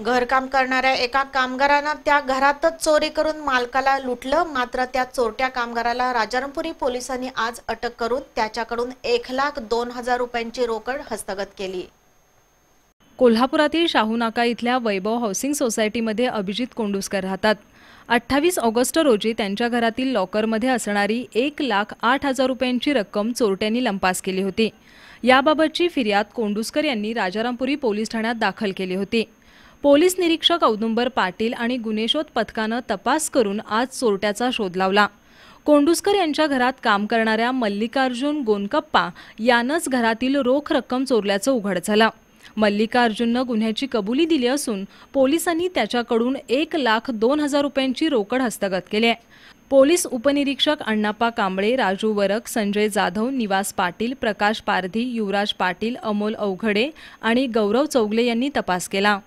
घरकाम करणाऱ्या एका कामगारानं त्या घरातच चोरी करून मालकाला लुटलं मात्र त्या चोरट्या कामगाराला राजारामपुरी पोलिसांनी आज अटक करून त्याच्याकडून एक लाख दोन हजार रुपयांची रोकड हस्तगत केली कोल्हापुरातील शाहूनाका इथल्या वैभव हाऊसिंग सोसायटीमध्ये अभिजित कोंडुसकर राहतात अठ्ठावीस ऑगस्ट रोजी त्यांच्या घरातील लॉकरमध्ये असणारी एक लाख आठ हजार रुपयांची रक्कम चोरट्यांनी लंपास केली होती याबाबतची फिर्याद कोंडुसकर यांनी राजारामपुरी पोलीस ठाण्यात दाखल केली होती पोलीस निरीक्षक औदुंबर पाटील आणि गुन्हेशोध पथकानं तपास करून आज चोरट्याचा शोध लावला कोंडुस्कर यांच्या घरात काम करणाऱ्या मल्लिकार्जुन गोनकप्पा यानंच घरातील रोख रक्कम चोरल्याचं उघड झालं मल्लिकार्जुननं गुन्ह्याची कबुली दिली असून पोलिसांनी त्याच्याकडून एक लाख दोन हजार रुपयांची रोकड हस्तगत केली आहे पोलीस उपनिरीक्षक अण्णाप्पा कांबळे राजू वरक संजय जाधव निवास पाटील प्रकाश पारधी युवराज पाटील अमोल अवघडे आणि गौरव चौगले यांनी तपास केला